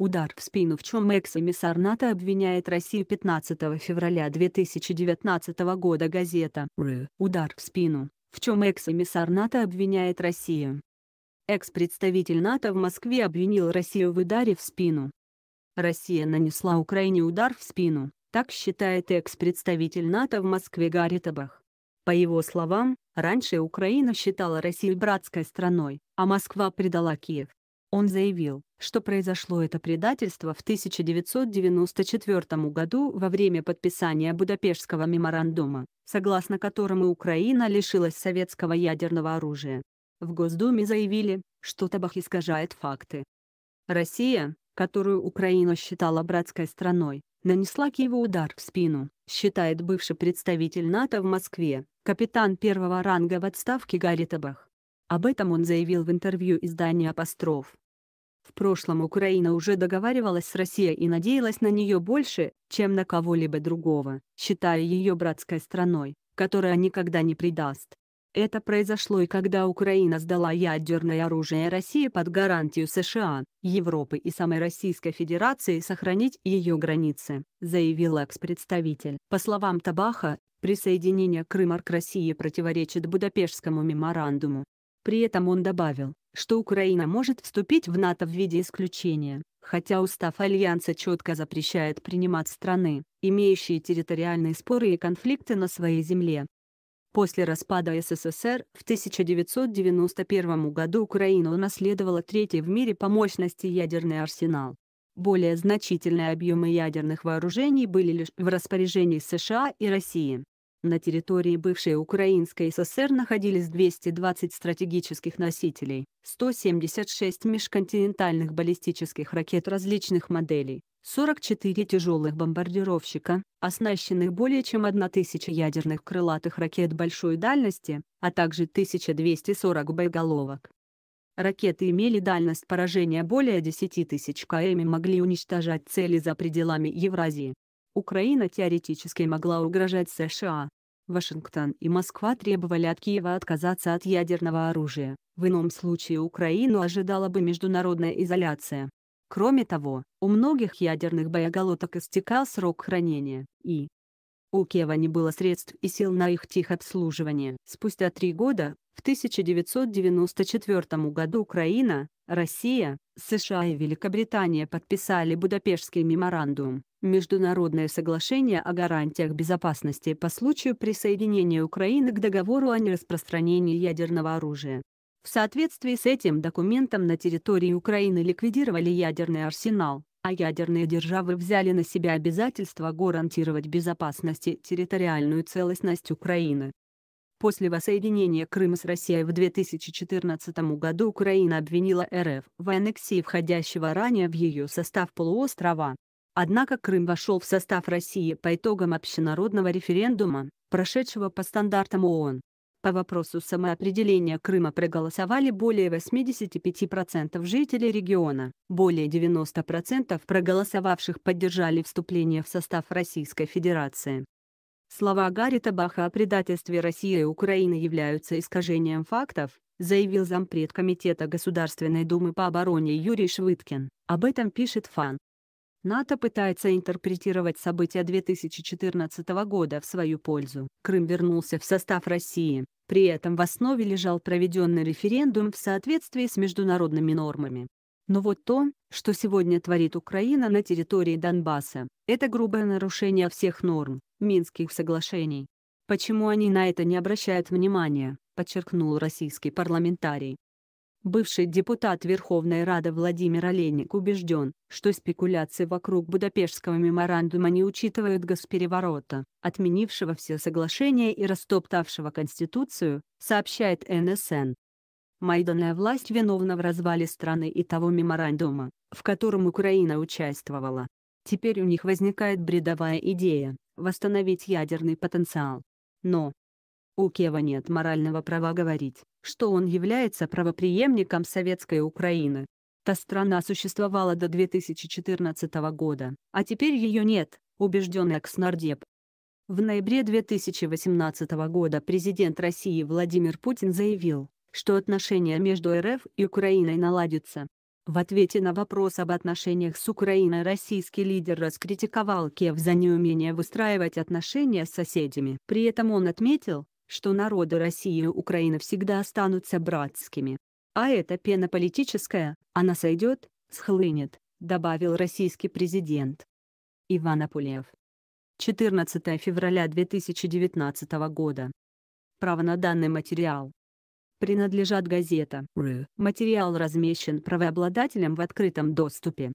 Удар в спину в чем экс-эмиссар НАТО обвиняет Россию 15 февраля 2019 года газета «Ры». Удар в спину, в чем экс-эмиссар НАТО обвиняет Россию. Экс-представитель НАТО в Москве обвинил Россию в ударе в спину. Россия нанесла Украине удар в спину, так считает экс-представитель НАТО в Москве Гарри Табах. По его словам, раньше Украина считала Россию братской страной, а Москва предала Киев. Он заявил, что произошло это предательство в 1994 году во время подписания Будапештского меморандума, согласно которому Украина лишилась советского ядерного оружия. В Госдуме заявили, что Табах искажает факты. Россия, которую Украина считала братской страной, нанесла Киеву удар в спину, считает бывший представитель НАТО в Москве, капитан первого ранга в отставке Гарри Табах. Об этом он заявил в интервью изданию «Апостроф». В прошлом Украина уже договаривалась с Россией и надеялась на нее больше, чем на кого-либо другого, считая ее братской страной, которая никогда не предаст. Это произошло и когда Украина сдала ядерное оружие России под гарантию США, Европы и самой Российской Федерации сохранить ее границы, заявил экс-представитель. По словам Табаха, присоединение Крыма к России противоречит Будапештскому меморандуму, при этом он добавил, что Украина может вступить в НАТО в виде исключения, хотя устав Альянса четко запрещает принимать страны, имеющие территориальные споры и конфликты на своей земле. После распада СССР в 1991 году Украина унаследовала третий в мире по мощности ядерный арсенал. Более значительные объемы ядерных вооружений были лишь в распоряжении США и России. На территории бывшей Украинской ССР находились 220 стратегических носителей, 176 межконтинентальных баллистических ракет различных моделей, 44 тяжелых бомбардировщика, оснащенных более чем 1000 ядерных крылатых ракет большой дальности, а также 1240 боеголовок. Ракеты имели дальность поражения более 10 тысяч км и могли уничтожать цели за пределами Евразии. Украина теоретически могла угрожать США. Вашингтон и Москва требовали от Киева отказаться от ядерного оружия, в ином случае Украину ожидала бы международная изоляция. Кроме того, у многих ядерных боеголоток истекал срок хранения, и у Киева не было средств и сил на их техобслуживание. Спустя три года, в 1994 году Украина, Россия, США и Великобритания подписали Будапештский меморандум, Международное соглашение о гарантиях безопасности по случаю присоединения Украины к договору о нераспространении ядерного оружия. В соответствии с этим документом на территории Украины ликвидировали ядерный арсенал, а ядерные державы взяли на себя обязательство гарантировать безопасности территориальную целостность Украины. После воссоединения Крыма с Россией в 2014 году Украина обвинила РФ в аннексии входящего ранее в ее состав полуострова. Однако Крым вошел в состав России по итогам общенародного референдума, прошедшего по стандартам ООН. По вопросу самоопределения Крыма проголосовали более 85% жителей региона. Более 90% проголосовавших поддержали вступление в состав Российской Федерации. Слова Гаррита Баха о предательстве России и Украины являются искажением фактов, заявил зампред Комитета Государственной Думы по обороне Юрий Швыдкин. Об этом пишет ФАН. НАТО пытается интерпретировать события 2014 года в свою пользу. Крым вернулся в состав России. При этом в основе лежал проведенный референдум в соответствии с международными нормами. Но вот то, что сегодня творит Украина на территории Донбасса, это грубое нарушение всех норм Минских соглашений. Почему они на это не обращают внимания, подчеркнул российский парламентарий. Бывший депутат Верховной Рады Владимир Оленик убежден, что спекуляции вокруг Будапештского меморандума не учитывают госпереворота, отменившего все соглашения и растоптавшего Конституцию, сообщает НСН. Майданная власть виновна в развале страны и того меморандума, в котором Украина участвовала. Теперь у них возникает бредовая идея – восстановить ядерный потенциал. Но, у Кева нет морального права говорить, что он является правоприемником советской Украины. Та страна существовала до 2014 года, а теперь ее нет, убежден экс-нардеп. В ноябре 2018 года президент России Владимир Путин заявил, что отношения между РФ и Украиной наладятся. В ответе на вопрос об отношениях с Украиной российский лидер раскритиковал Киев за неумение выстраивать отношения с соседями. При этом он отметил, что народы России и Украины всегда останутся братскими. А эта пена политическая, она сойдет, схлынет, добавил российский президент. Иван Апулев. 14 февраля 2019 года. Право на данный материал. Принадлежат газета. Материал размещен правообладателем в открытом доступе.